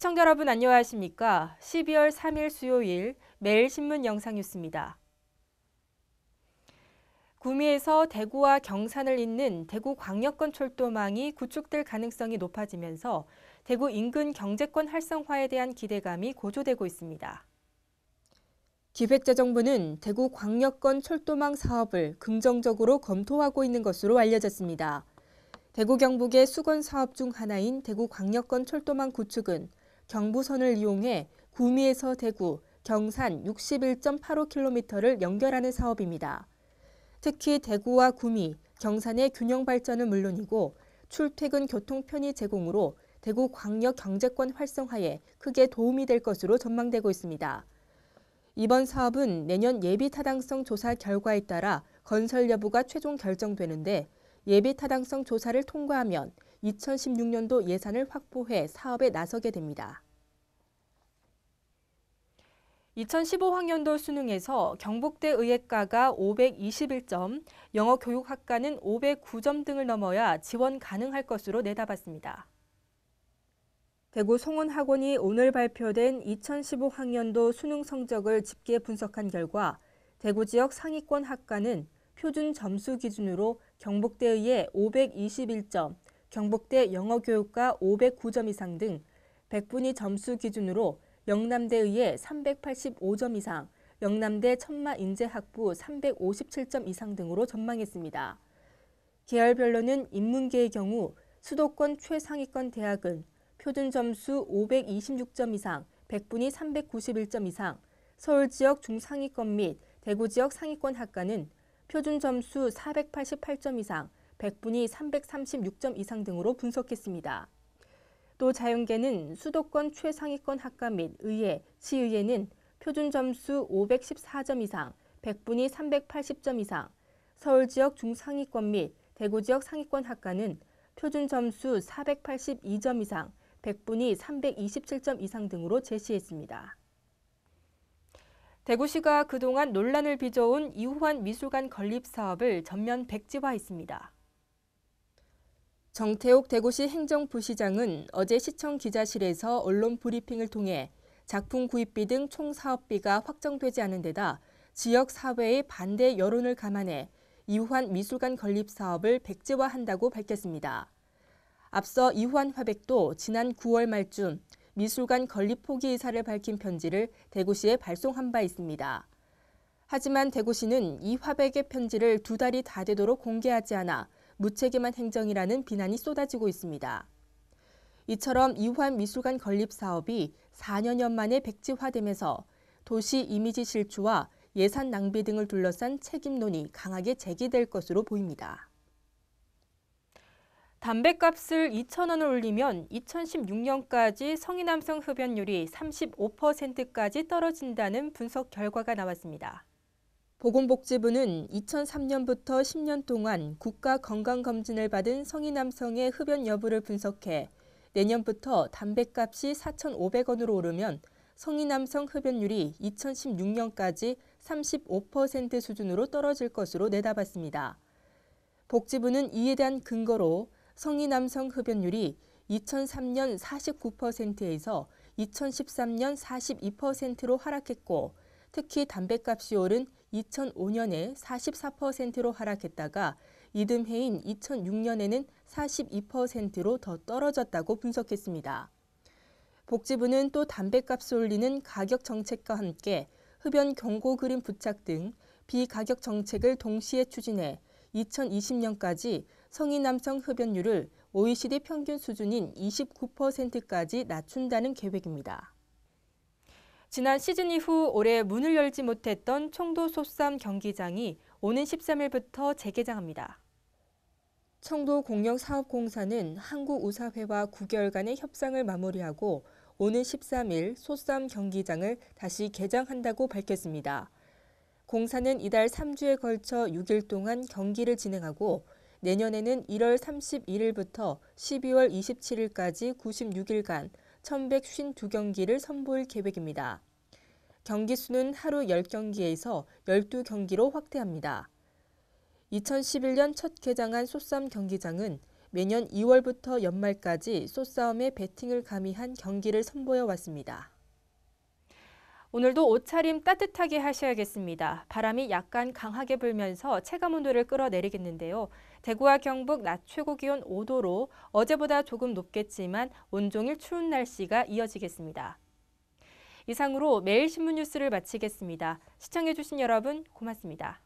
시청자 여러분 안녕하십니까? 12월 3일 수요일 매일 신문 영상 뉴스입니다. 구미에서 대구와 경산을 잇는 대구 광역권 철도망이 구축될 가능성이 높아지면서 대구 인근 경제권 활성화에 대한 기대감이 고조되고 있습니다. 기획재정부는 대구 광역권 철도망 사업을 긍정적으로 검토하고 있는 것으로 알려졌습니다. 대구 경북의 수건 사업 중 하나인 대구 광역권 철도망 구축은 경부선을 이용해 구미에서 대구, 경산 61.85km를 연결하는 사업입니다. 특히 대구와 구미, 경산의 균형 발전은 물론이고 출퇴근 교통 편의 제공으로 대구 광역 경제권 활성화에 크게 도움이 될 것으로 전망되고 있습니다. 이번 사업은 내년 예비 타당성 조사 결과에 따라 건설 여부가 최종 결정되는데 예비 타당성 조사를 통과하면 2016년도 예산을 확보해 사업에 나서게 됩니다. 2015학년도 수능에서 경북대 의예과가 521점, 영어교육학과는 509점 등을 넘어야 지원 가능할 것으로 내다봤습니다. 대구 송원학원이 오늘 발표된 2015학년도 수능 성적을 집계 분석한 결과 대구 지역 상위권 학과는 표준 점수 기준으로 경북대의 521점, 경북대 영어교육과 509점 이상 등 100분위 점수 기준으로 영남대의에 385점 이상, 영남대 천마인재학부 357점 이상 등으로 전망했습니다. 계열별로는 인문계의 경우 수도권 최상위권 대학은 표준 점수 526점 이상, 100분위 391점 이상, 서울 지역 중상위권 및 대구 지역 상위권 학과는 표준 점수 488점 이상, 백분위 336점 이상 등으로 분석했습니다. 또 자연계는 수도권 최상위권 학과 및 의회, 시의회는 표준 점수 514점 이상, 백분위 380점 이상, 서울 지역 중상위권 및 대구 지역 상위권 학과는 표준 점수 482점 이상, 백분위 327점 이상 등으로 제시했습니다. 대구시가 그동안 논란을 빚어온 이호환 미술관 건립 사업을 전면 백지화했습니다. 정태옥 대구시 행정부시장은 어제 시청 기자실에서 언론 브리핑을 통해 작품 구입비 등 총 사업비가 확정되지 않은 데다 지역 사회의 반대 여론을 감안해 이환 미술관 건립 사업을 백지화한다고 밝혔습니다. 앞서 이환 화백도 지난 9월 말쯤 미술관 건립 포기 의사를 밝힌 편지를 대구시에 발송한 바 있습니다. 하지만 대구시는 이 화백의 편지를 두 달이 다 되도록 공개하지 않아 무책임한 행정이라는 비난이 쏟아지고 있습니다. 이처럼 이환 미술관 건립 사업이 4년여 만에 백지화되면서 도시 이미지 실추와 예산 낭비 등을 둘러싼 책임론이 강하게 제기될 것으로 보입니다. 담배값을 2,000원을 올리면 2016년까지 성인 남성 흡연율이 35%까지 떨어진다는 분석 결과가 나왔습니다. 보건복지부는 2003년부터 10년 동안 국가 건강검진을 받은 성인 남성의 흡연 여부를 분석해 내년부터 담뱃값이 4,500원으로 오르면 성인 남성 흡연율이 2016년까지 35% 수준으로 떨어질 것으로 내다봤습니다. 복지부는 이에 대한 근거로 성인 남성 흡연율이 2003년 49%에서 2013년 42%로 하락했고 특히 담뱃값이 오른 2005년에 44%로 하락했다가 이듬해인 2006년에는 42%로 더 떨어졌다고 분석했습니다. 복지부는 또 담배값을 올리는 가격 정책과 함께 흡연 경고 그림 부착 등 비가격 정책을 동시에 추진해 2020년까지 성인 남성 흡연율을 OECD 평균 수준인 29%까지 낮춘다는 계획입니다. 지난 시즌 이후 올해 문을 열지 못했던 청도 소쌈 경기장이 오는 13일부터 재개장합니다. 청도 공영사업공사는 한국우사회와 9개월 간의 협상을 마무리하고 오는 13일 소쌈 경기장을 다시 개장한다고 밝혔습니다. 공사는 이달 3주에 걸쳐 6일 동안 경기를 진행하고 내년에는 1월 31일부터 12월 27일까지 96일간 1,152경기를 선보일 계획입니다. 경기 수는 하루 10경기에서 12경기로 확대합니다. 2011년 첫 개장한 소싸움 경기장은 매년 2월부터 연말까지 소싸움의 배팅을 가미한 경기를 선보여 왔습니다. 오늘도 옷차림 따뜻하게 하셔야겠습니다. 바람이 약간 강하게 불면서 체감 온도를 끌어내리겠는데요. 대구와 경북 낮 최고 기온 5도로 어제보다 조금 높겠지만 온종일 추운 날씨가 이어지겠습니다. 이상으로 매일신문 뉴스를 마치겠습니다. 시청해주신 여러분 고맙습니다.